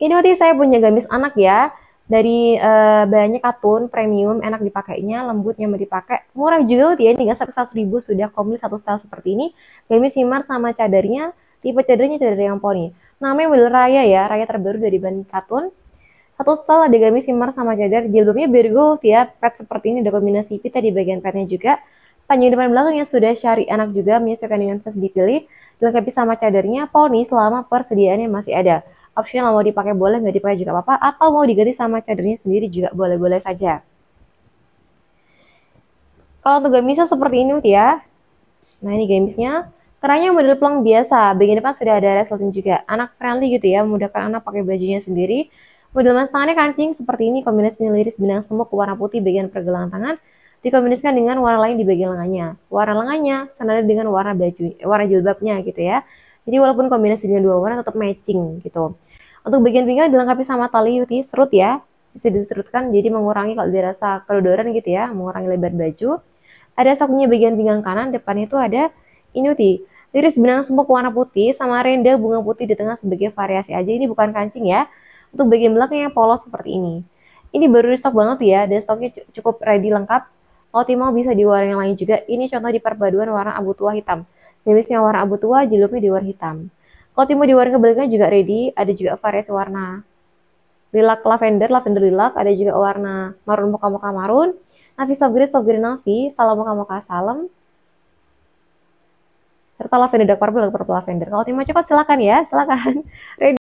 Ini waktu saya punya gamis anak ya. Dari uh, banyak katun, premium, enak dipakainya, lembut, nyaman dipakai. Murah juga waktu ya, ini sampai 100 ribu sudah komplit satu style seperti ini. Gamis simar sama cadarnya, tipe cadarnya cadar yang poni. Namanya model Raya ya, Raya terbaru dari Ban Katun. Satu style ada gamis simar sama cadar, jilbabnya bergold ya, pet seperti ini, ada kombinasi pita di bagian petnya juga. Panjang depan belakangnya sudah syari anak juga, menyesuaikan dengan size dipilih, dilengkapi sama cadarnya, poni selama persediaannya masih ada opsional mau dipakai boleh nggak dipakai juga apa-apa atau mau diganti sama cadernya sendiri juga boleh-boleh saja. Kalau untuk gamisnya seperti ini ya. Nah ini gamisnya. Kerahnya model plong biasa, bagian depan sudah ada resleting juga. Anak friendly gitu ya, memudahkan anak pakai bajunya sendiri. Model mas tangannya kancing seperti ini, kombinasi liris benang semuk warna putih bagian pergelangan tangan, dikombinasikan dengan warna lain di bagian lengannya. Warna lengannya senada dengan warna baju, warna jilbabnya gitu ya. Jadi walaupun kombinasi dengan dua warna tetap matching gitu. Untuk bagian pinggang dilengkapi sama tali uti serut ya. Bisa diserutkan jadi mengurangi kalau dirasa kedodoran gitu ya, mengurangi lebar baju. Ada sakunya bagian pinggang kanan, depannya itu ada inuti. Liris benang semua warna putih sama renda bunga putih di tengah sebagai variasi aja. Ini bukan kancing ya. Untuk bagian belakangnya polos seperti ini. Ini baru di stok banget ya, dan stoknya cukup ready lengkap. Kalau mau bisa di warna yang lain juga. Ini contoh di perpaduan warna abu tua hitam. Rimisnya warna abu tua, di warna hitam. Kalau timu diwarna kebaliknya juga ready, ada juga variasi warna. Lilac lavender, lavender lilac, ada juga warna marun muka-muka marun, navi soft green, soft navi, salam muka-muka salam, serta lavender dark purple, dark purple lavender. Kalau timu coklat silakan ya, silakan. Ready.